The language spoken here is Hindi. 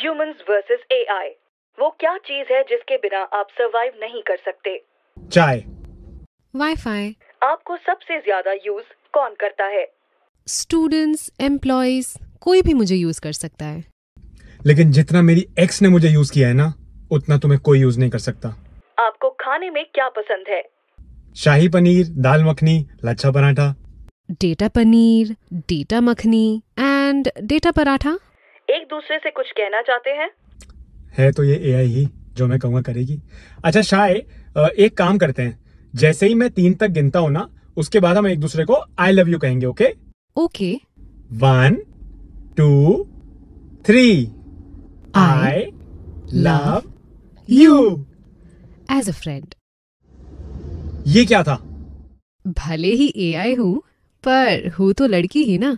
ह्यूमंस वर्सेस एआई वो क्या चीज है जिसके बिना आप सरवाइव नहीं कर सकते चाय वाईफाई आपको सबसे ज्यादा यूज कौन करता है स्टूडेंट्स एम्प्लॉयज कोई भी मुझे यूज कर सकता है लेकिन जितना मेरी एक्स ने मुझे यूज किया है ना उतना तुम्हें कोई यूज नहीं कर सकता आपको खाने में क्या पसंद है shahi paneer dal makhani lachha paratha data paneer data makhani and data paratha एक दूसरे से कुछ कहना चाहते हैं है तो ये ए ही जो मैं कहूँगा करेगी अच्छा शाय एक काम करते हैं जैसे ही मैं तीन तक गिनता हूँ ना उसके बाद हम एक दूसरे को आई लव यू कहेंगे okay okay one two three I love you as a friend ये क्या था भले ही ए आई हूँ पर हूँ तो लड़की ही ना